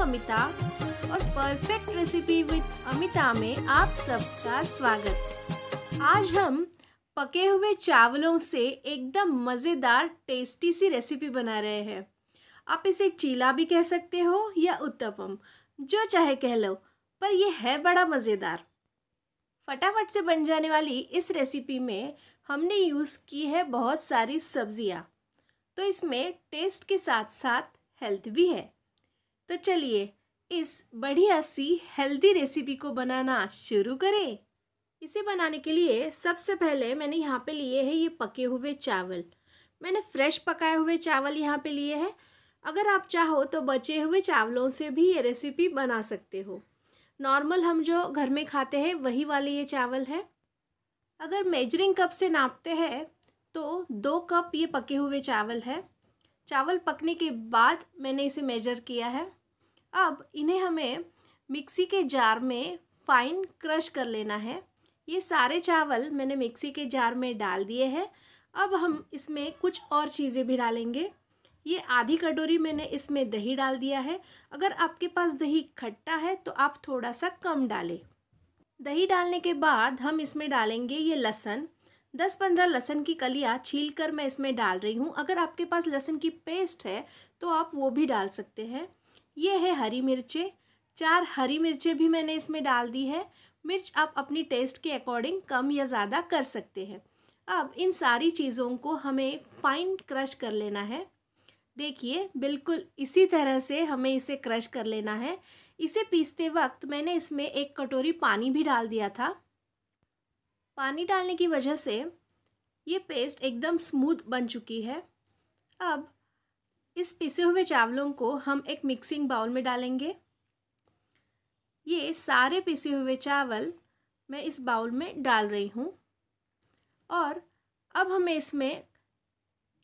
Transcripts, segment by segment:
अमिता और perfect recipe with Amita में आप सबका स्वागत आज हम पके हुए चावलों से एकदम मज़ेदार टेस्टी सी रेसिपी बना रहे हैं आप इसे चीला भी कह सकते हो या उत्तपम जो चाहे कह लो पर यह है बड़ा मज़ेदार फटाफट से बन जाने वाली इस रेसिपी में हमने यूज़ की है बहुत सारी सब्जियाँ तो इसमें टेस्ट के साथ साथ हेल्थ भी है तो चलिए इस बढ़िया सी हेल्दी रेसिपी को बनाना शुरू करें इसे बनाने के लिए सबसे पहले मैंने यहाँ पे लिए है ये पके हुए चावल मैंने फ्रेश पकाए हुए चावल यहाँ पे लिए हैं अगर आप चाहो तो बचे हुए चावलों से भी ये रेसिपी बना सकते हो नॉर्मल हम जो घर में खाते हैं वही वाले ये चावल है अगर मेजरिंग कप से नापते हैं तो दो कप ये पके हुए चावल है चावल पकने के बाद मैंने इसे मेजर किया है अब इन्हें हमें मिक्सी के जार में फाइन क्रश कर लेना है ये सारे चावल मैंने मिक्सी के जार में डाल दिए हैं अब हम इसमें कुछ और चीज़ें भी डालेंगे ये आधी कटोरी मैंने इसमें दही डाल दिया है अगर आपके पास दही खट्टा है तो आप थोड़ा सा कम डालें दही डालने के बाद हम इसमें डालेंगे ये लहसन दस पंद्रह लहसन की कलियाँ छील कर मैं इसमें डाल रही हूँ अगर आपके पास लहसुन की पेस्ट है तो आप वो भी डाल सकते हैं ये है हरी मिर्चें चार हरी मिर्चें भी मैंने इसमें डाल दी है मिर्च आप अपनी टेस्ट के अकॉर्डिंग कम या ज़्यादा कर सकते हैं अब इन सारी चीज़ों को हमें फाइन क्रश कर लेना है देखिए बिल्कुल इसी तरह से हमें इसे क्रश कर लेना है इसे पीसते वक्त मैंने इसमें एक कटोरी पानी भी डाल दिया था पानी डालने की वजह से ये पेस्ट एकदम स्मूथ बन चुकी है अब इस पिसे हुए चावलों को हम एक मिक्सिंग बाउल में डालेंगे ये सारे पिसे हुए चावल मैं इस बाउल में डाल रही हूँ और अब हमें इसमें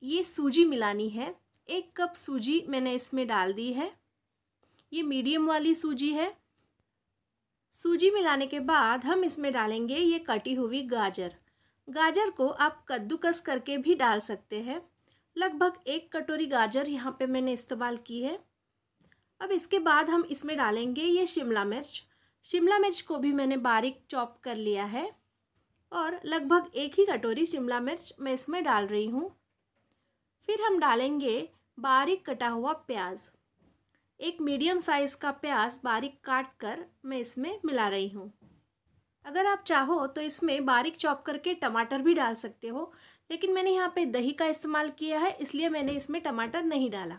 ये सूजी मिलानी है एक कप सूजी मैंने इसमें डाल दी है ये मीडियम वाली सूजी है सूजी मिलाने के बाद हम इसमें डालेंगे ये कटी हुई गाजर गाजर को आप कद्दूकस करके भी डाल सकते हैं लगभग एक कटोरी गाजर यहाँ पे मैंने इस्तेमाल की है अब इसके बाद हम इसमें डालेंगे ये शिमला मिर्च शिमला मिर्च को भी मैंने बारीक चॉप कर लिया है और लगभग एक ही कटोरी शिमला मिर्च मैं इसमें डाल रही हूँ फिर हम डालेंगे बारीक कटा हुआ प्याज़ एक मीडियम साइज़ का प्याज बारीक काट कर मैं इसमें मिला रही हूँ अगर आप चाहो तो इसमें बारीक चॉप करके टमाटर भी डाल सकते हो लेकिन मैंने यहाँ पे दही का इस्तेमाल किया है इसलिए मैंने इसमें टमाटर नहीं डाला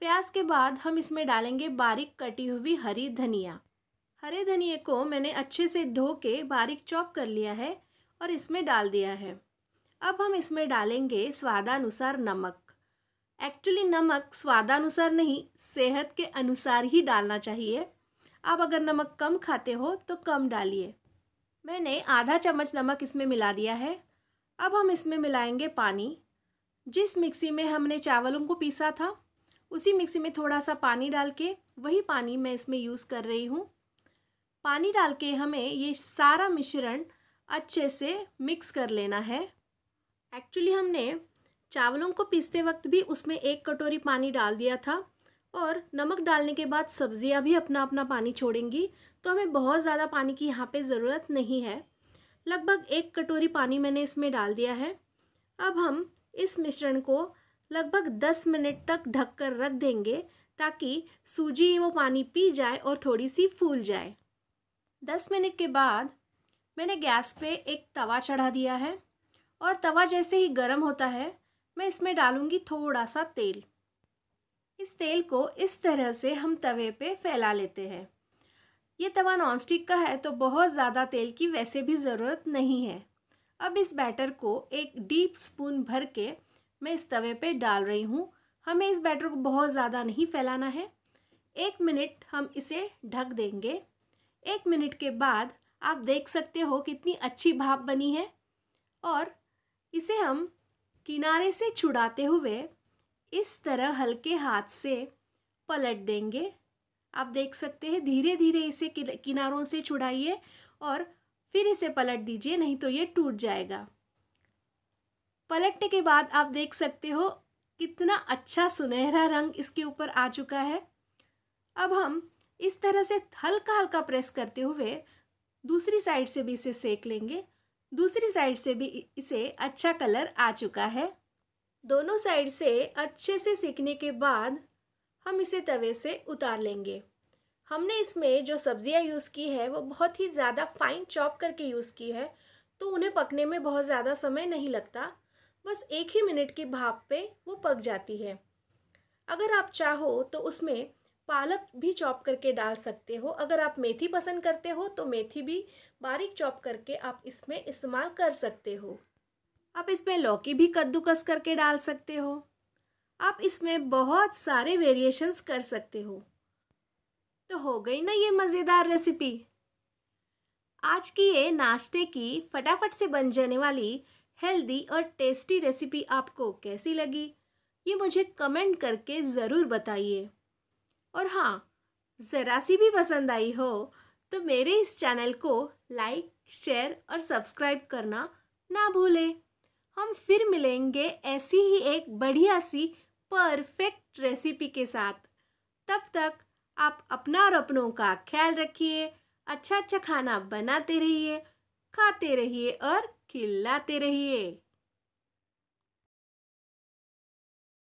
प्याज के बाद हम इसमें डालेंगे बारीक कटी हुई हरी धनिया हरे धनिए को मैंने अच्छे से धो के बारीक चॉप कर लिया है और इसमें डाल दिया है अब हम इसमें डालेंगे स्वादानुसार नमक एक्चुअली नमक स्वादानुसार नहीं सेहत के अनुसार ही डालना चाहिए आप अगर नमक कम खाते हो तो कम डालिए मैंने आधा चम्मच नमक इसमें मिला दिया है अब हम इसमें मिलाएंगे पानी जिस मिक्सी में हमने चावलों को पीसा था उसी मिक्सी में थोड़ा सा पानी डाल के वही पानी मैं इसमें यूज़ कर रही हूँ पानी डाल के हमें ये सारा मिश्रण अच्छे से मिक्स कर लेना है एक्चुअली हमने चावलों को पीसते वक्त भी उसमें एक कटोरी पानी डाल दिया था और नमक डालने के बाद सब्जियां भी अपना अपना पानी छोड़ेंगी तो हमें बहुत ज़्यादा पानी की यहाँ पे ज़रूरत नहीं है लगभग एक कटोरी पानी मैंने इसमें डाल दिया है अब हम इस मिश्रण को लगभग दस मिनट तक ढक कर रख देंगे ताकि सूजी वो पानी पी जाए और थोड़ी सी फूल जाए दस मिनट के बाद मैंने गैस पे एक तवा चढ़ा दिया है और तवा जैसे ही गर्म होता है मैं इसमें डालूँगी थोड़ा सा तेल इस तेल को इस तरह से हम तवे पे फैला लेते हैं ये तवा नॉनस्टिक का है तो बहुत ज़्यादा तेल की वैसे भी ज़रूरत नहीं है अब इस बैटर को एक डीप स्पून भर के मैं इस तवे पे डाल रही हूँ हमें इस बैटर को बहुत ज़्यादा नहीं फैलाना है एक मिनट हम इसे ढक देंगे एक मिनट के बाद आप देख सकते हो कितनी अच्छी भाप बनी है और इसे हम किनारे से छुड़ाते हुए इस तरह हल्के हाथ से पलट देंगे आप देख सकते हैं धीरे धीरे इसे किनारों से छुड़ाइए और फिर इसे पलट दीजिए नहीं तो ये टूट जाएगा पलटने के बाद आप देख सकते हो कितना अच्छा सुनहरा रंग इसके ऊपर आ चुका है अब हम इस तरह से हल्का हल्का प्रेस करते हुए दूसरी साइड से भी इसे सेक लेंगे दूसरी साइड से भी इसे अच्छा कलर आ चुका है दोनों साइड से अच्छे से सीखने के बाद हम इसे तवे से उतार लेंगे हमने इसमें जो सब्ज़ियाँ यूज़ की है वो बहुत ही ज़्यादा फाइन चॉप करके यूज़ की है तो उन्हें पकने में बहुत ज़्यादा समय नहीं लगता बस एक ही मिनट की भाप पे वो पक जाती है अगर आप चाहो तो उसमें पालक भी चॉप करके डाल सकते हो अगर आप मेथी पसंद करते हो तो मेथी भी बारीक चॉप करके आप इसमें इस्तेमाल कर सकते हो आप इसमें लौकी भी कद्दूकस करके डाल सकते हो आप इसमें बहुत सारे वेरिएशंस कर सकते हो तो हो गई ना ये मज़ेदार रेसिपी आज की ये नाश्ते की फटाफट से बन जाने वाली हेल्दी और टेस्टी रेसिपी आपको कैसी लगी ये मुझे कमेंट करके ज़रूर बताइए और हाँ ज़रा सी भी पसंद आई हो तो मेरे इस चैनल को लाइक शेयर और सब्सक्राइब करना ना भूलें हम फिर मिलेंगे ऐसी ही एक बढ़िया सी परफेक्ट रेसिपी के साथ तब तक आप अपना और अपनों का ख्याल रखिए अच्छा अच्छा खाना बनाते रहिए खाते रहिए और खिलाते रहिए